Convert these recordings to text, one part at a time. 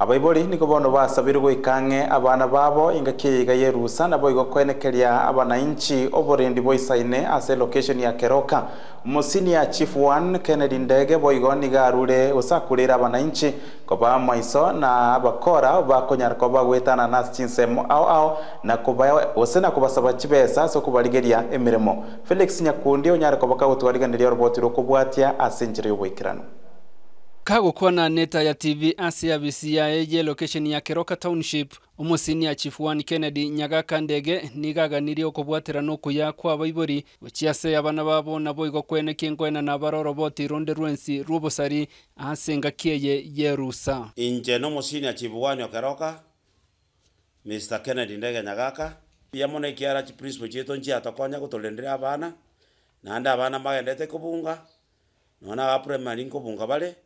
abaibori niko bono basabire goikange abana babo inga kiiga yerusa nabo igokwenekeria abananchi oborendi boisaine ase location ya keroka musini ya chief one kennedy ndege boigoniga arure usakurira abananchi koba maiso na abakora bakonyarako bagwetana nasi chinsemo ao ao na kuba ose na kubasaba chibesa ase okubarigeria emiremo felix nyakundi onyareko bakagotwariganiria oroboti rokobwatia ase enchera ya oboikerano kagukwa na neta ya tv acabc yaeje location ya keroka township umusini ya chief one kennedy nyagaka ndege nigaganirie ukubwatira nukuya kwa baibori uchiase abana babo nabo igokwene kingwena na baroroboti runde rwensi rubusari asenga kieye yerusa inje no musini ya chief one ya keroka mr kennedy ndege nyagaka yamo na ikiara chi principal cheto nchi atakwanya gutulendera abana nandi abana magendete kubunga nona ga primary nkubunga bare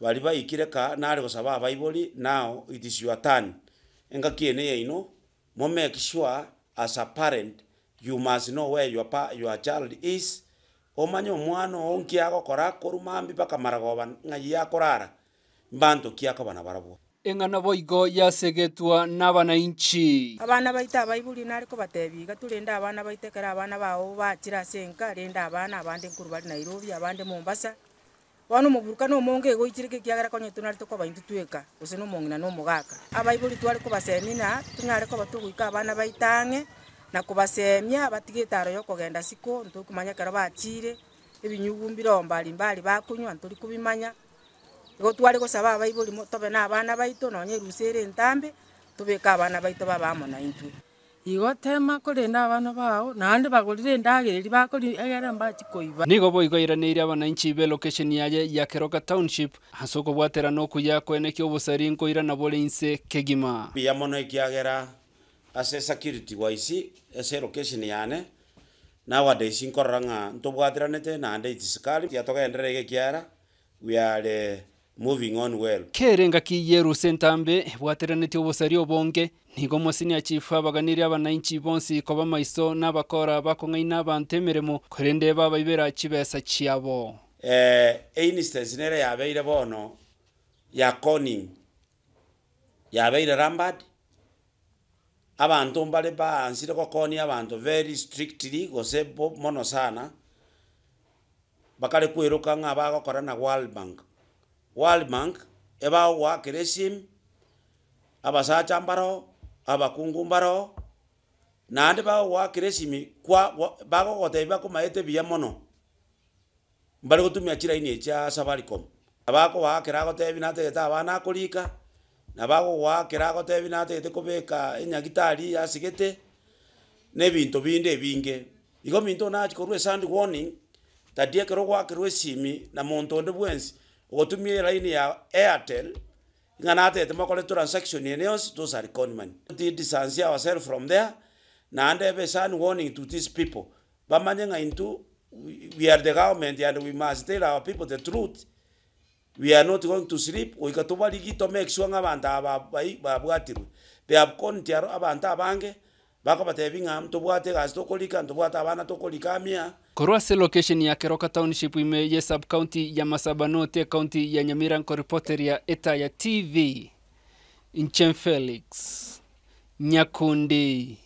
bari baikire ka nare gosaba abaibori now it is your turn engaki ene ino mo make sure as a parent you must know where your, pa, your child is omanye omwana oo nki agokora koruma mbi bakamara goba ng'ai yakorara mbanto ki akabana barabwo eng'ana boigo yasegetwa inchi abana baita abaiburi nari ko iga turende abana baitekera abana bawo bachira ase enka rende abana abande nkuru bari nairobi abande mombasa bono omoburuka na omonge igo ichireke kiagera konyetu nari tokobaintu tweka gose na omong'ina na omogaka abaibori tware kobasenina tung'are koba togoika abana baitang'e na kobasemia batigete aro ya okogenda siko ntokumanya ekero bachire ebinyugu mbiromba mbari bakunywa ntori kubimanya igo tware gosaba abaibori tobe na abana baito nonya erusa ere entambe tobeka abana baito baba amo na igo tema kurinda abana bao naandi bagurire endagireri bakori egere mbachi koiba nigo boigoiraneire abananchi be location yaye ya keroka township ase okobwaterana okuya kweneki obosari nkoirana bole inse kegima buya mono ekiagera ase security isi ase location yane nowadays nkorora ng'a ntobwatiranete naende itisukari tiatogenderera egekiara we are uh, moving on well kerenga kiyerusa entambe bwateranete obosario bonge nigo omosini achifu abaganire abananchi bonsi koba maiso n'abakora bakong'aina abanto emeremo korende babaibera chibesa chiabo eh, einstance nere yabeire bono ya ya beira rambad abanto mbare baansire gokonia abanto very strictly gose mono sana bakare kweruka ng'a bagokora na world bank World Bank ebawa keresim abasacha mbaro abakungu mbaro naande bawa keresimi kwa bagogotebi bakomaete buya mono mbari gotumia chiraini echia ya safaricom abakogoa ekero agotebi nategete abana akorika na ekero agotebi nategete kobeka enyagitari yasigete na ebinto binde ebinge igo minto nachi korwa esound warning tadi ekero gwakerwa esimi na monto onde bwensi ugotumia line ya Airtel ngana atete makore transaction ene yonsi tosari conman ti distance ourselves from there na ande be san warning to these people bamanye nga into we are the government and we must tell our people the truth we are not going to sleep goika tubarigi to make sure ng'abanto aba babwatirwe be have contiaro abanto abange bakobatebinga tobwate gasi tokolika ntobwate abana tokolika mia korwase location ya keroka township ime ye sub county ya masaba note county ya nyamira reporter ya eta ya tv nchen felix nyakundi